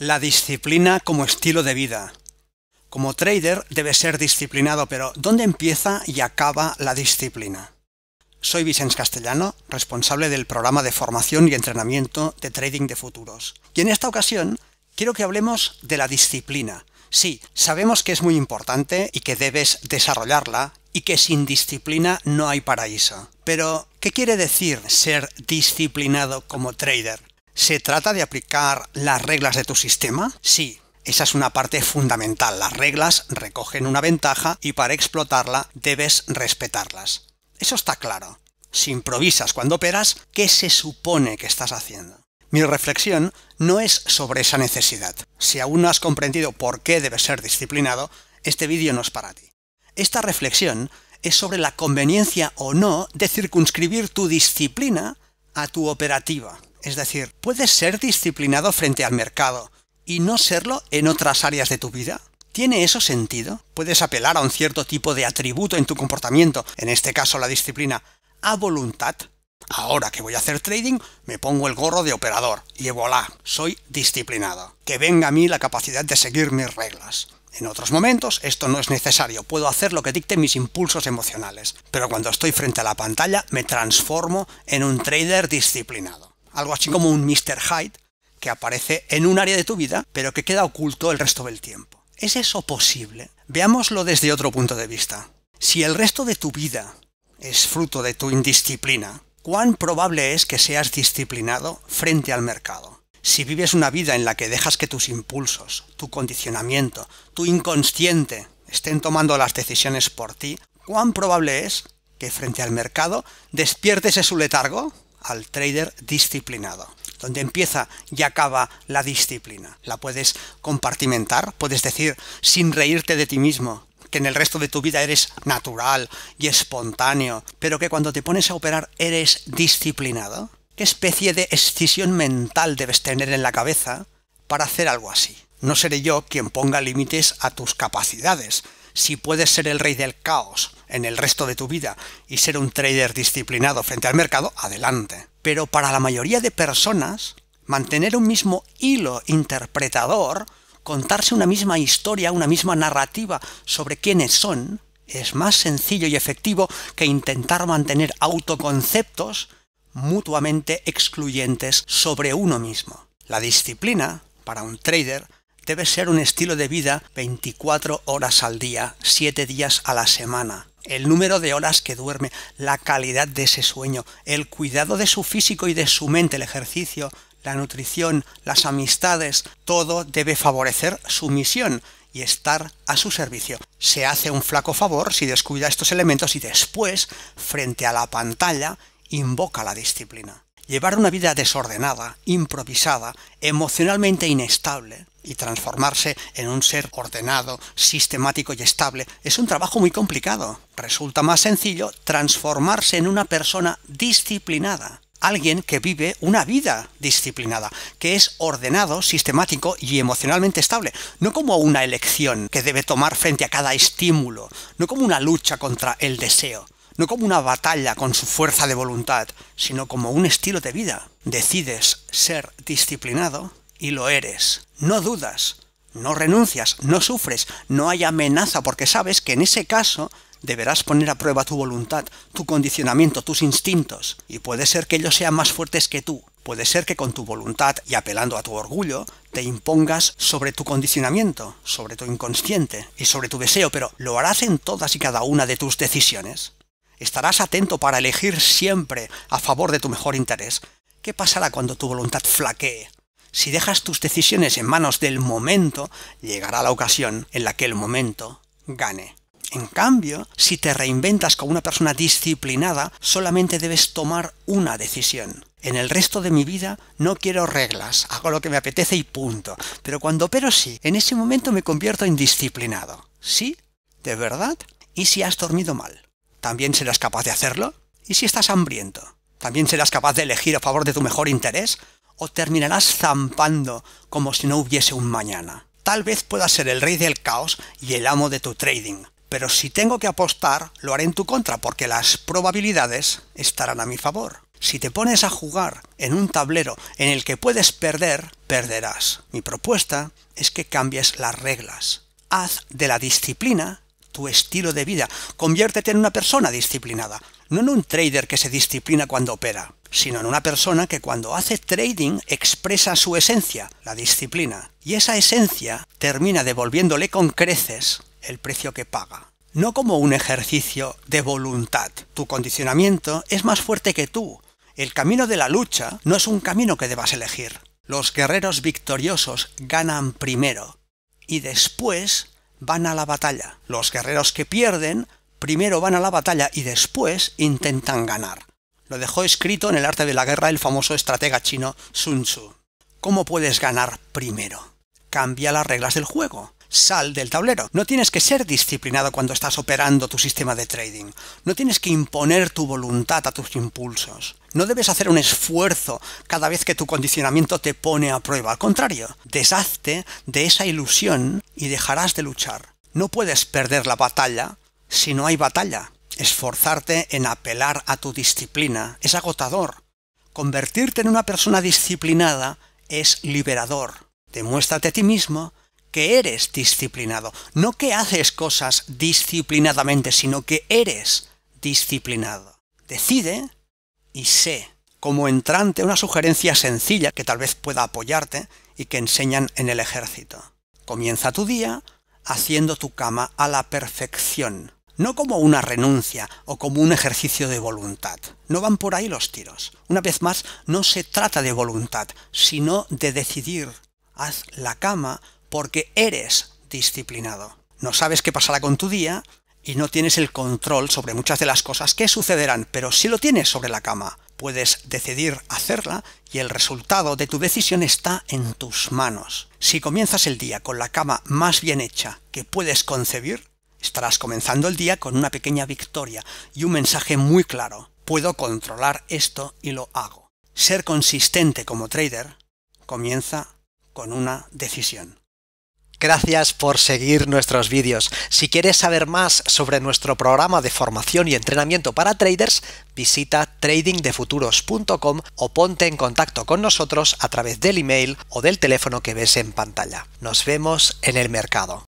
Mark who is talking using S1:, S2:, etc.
S1: La disciplina como estilo de vida. Como trader debe ser disciplinado, pero ¿dónde empieza y acaba la disciplina? Soy Vicens Castellano, responsable del programa de formación y entrenamiento de trading de futuros. Y en esta ocasión quiero que hablemos de la disciplina. Sí, sabemos que es muy importante y que debes desarrollarla y que sin disciplina no hay paraíso. Pero, ¿qué quiere decir ser disciplinado como trader? ¿Se trata de aplicar las reglas de tu sistema? Sí, esa es una parte fundamental. Las reglas recogen una ventaja y para explotarla debes respetarlas. Eso está claro. Si improvisas cuando operas, ¿qué se supone que estás haciendo? Mi reflexión no es sobre esa necesidad. Si aún no has comprendido por qué debes ser disciplinado, este vídeo no es para ti. Esta reflexión es sobre la conveniencia o no de circunscribir tu disciplina a tu operativa. Es decir, ¿puedes ser disciplinado frente al mercado y no serlo en otras áreas de tu vida? ¿Tiene eso sentido? ¿Puedes apelar a un cierto tipo de atributo en tu comportamiento, en este caso la disciplina, a voluntad? Ahora que voy a hacer trading, me pongo el gorro de operador y voilà, soy disciplinado. Que venga a mí la capacidad de seguir mis reglas. En otros momentos esto no es necesario, puedo hacer lo que dicten mis impulsos emocionales, pero cuando estoy frente a la pantalla me transformo en un trader disciplinado algo así como un Mr. Hyde, que aparece en un área de tu vida, pero que queda oculto el resto del tiempo. ¿Es eso posible? Veámoslo desde otro punto de vista. Si el resto de tu vida es fruto de tu indisciplina, ¿cuán probable es que seas disciplinado frente al mercado? Si vives una vida en la que dejas que tus impulsos, tu condicionamiento, tu inconsciente estén tomando las decisiones por ti, ¿cuán probable es que frente al mercado despiertes ese su letargo? al trader disciplinado. Donde empieza y acaba la disciplina. La puedes compartimentar, puedes decir sin reírte de ti mismo, que en el resto de tu vida eres natural y espontáneo, pero que cuando te pones a operar eres disciplinado? ¿Qué especie de escisión mental debes tener en la cabeza para hacer algo así? No seré yo quien ponga límites a tus capacidades, si puedes ser el rey del caos en el resto de tu vida y ser un trader disciplinado frente al mercado, adelante. Pero para la mayoría de personas, mantener un mismo hilo interpretador, contarse una misma historia, una misma narrativa sobre quiénes son, es más sencillo y efectivo que intentar mantener autoconceptos mutuamente excluyentes sobre uno mismo. La disciplina, para un trader, debe ser un estilo de vida 24 horas al día, 7 días a la semana. El número de horas que duerme, la calidad de ese sueño, el cuidado de su físico y de su mente, el ejercicio, la nutrición, las amistades, todo debe favorecer su misión y estar a su servicio. Se hace un flaco favor si descuida estos elementos y después, frente a la pantalla, invoca la disciplina. Llevar una vida desordenada, improvisada, emocionalmente inestable, y transformarse en un ser ordenado, sistemático y estable es un trabajo muy complicado. Resulta más sencillo transformarse en una persona disciplinada alguien que vive una vida disciplinada, que es ordenado, sistemático y emocionalmente estable, no como una elección que debe tomar frente a cada estímulo, no como una lucha contra el deseo, no como una batalla con su fuerza de voluntad, sino como un estilo de vida. Decides ser disciplinado y lo eres no dudas, no renuncias, no sufres, no hay amenaza, porque sabes que en ese caso deberás poner a prueba tu voluntad, tu condicionamiento, tus instintos, y puede ser que ellos sean más fuertes que tú. Puede ser que con tu voluntad y apelando a tu orgullo te impongas sobre tu condicionamiento, sobre tu inconsciente y sobre tu deseo, pero lo harás en todas y cada una de tus decisiones. Estarás atento para elegir siempre a favor de tu mejor interés. ¿Qué pasará cuando tu voluntad flaquee? Si dejas tus decisiones en manos del momento, llegará la ocasión en la que el momento gane. En cambio, si te reinventas como una persona disciplinada, solamente debes tomar una decisión. En el resto de mi vida no quiero reglas, hago lo que me apetece y punto. Pero cuando pero sí, en ese momento me convierto en disciplinado. ¿Sí? ¿De verdad? ¿Y si has dormido mal? ¿También serás capaz de hacerlo? ¿Y si estás hambriento? ¿También serás capaz de elegir a favor de tu mejor interés? o terminarás zampando como si no hubiese un mañana. Tal vez pueda ser el rey del caos y el amo de tu trading, pero si tengo que apostar, lo haré en tu contra porque las probabilidades estarán a mi favor. Si te pones a jugar en un tablero en el que puedes perder, perderás. Mi propuesta es que cambies las reglas. Haz de la disciplina tu estilo de vida. Conviértete en una persona disciplinada, no en un trader que se disciplina cuando opera sino en una persona que cuando hace trading expresa su esencia, la disciplina, y esa esencia termina devolviéndole con creces el precio que paga. No como un ejercicio de voluntad. Tu condicionamiento es más fuerte que tú. El camino de la lucha no es un camino que debas elegir. Los guerreros victoriosos ganan primero y después van a la batalla. Los guerreros que pierden primero van a la batalla y después intentan ganar. Lo dejó escrito en el arte de la guerra el famoso estratega chino Sun Tzu. ¿Cómo puedes ganar primero? Cambia las reglas del juego. Sal del tablero. No tienes que ser disciplinado cuando estás operando tu sistema de trading. No tienes que imponer tu voluntad a tus impulsos. No debes hacer un esfuerzo cada vez que tu condicionamiento te pone a prueba. Al contrario, deshazte de esa ilusión y dejarás de luchar. No puedes perder la batalla si no hay batalla esforzarte en apelar a tu disciplina. Es agotador. Convertirte en una persona disciplinada es liberador. Demuéstrate a ti mismo que eres disciplinado. No que haces cosas disciplinadamente, sino que eres disciplinado. Decide y sé. Como entrante, una sugerencia sencilla que tal vez pueda apoyarte y que enseñan en el ejército. Comienza tu día haciendo tu cama a la perfección no como una renuncia o como un ejercicio de voluntad. No van por ahí los tiros. Una vez más, no se trata de voluntad, sino de decidir. Haz la cama porque eres disciplinado. No sabes qué pasará con tu día y no tienes el control sobre muchas de las cosas que sucederán, pero sí lo tienes sobre la cama. Puedes decidir hacerla y el resultado de tu decisión está en tus manos. Si comienzas el día con la cama más bien hecha que puedes concebir, Estarás comenzando el día con una pequeña victoria y un mensaje muy claro. Puedo controlar esto y lo hago. Ser consistente como trader comienza con una decisión. Gracias por seguir nuestros vídeos. Si quieres saber más sobre nuestro programa de formación y entrenamiento para traders, visita tradingdefuturos.com o ponte en contacto con nosotros a través del email o del teléfono que ves en pantalla. Nos vemos en el mercado.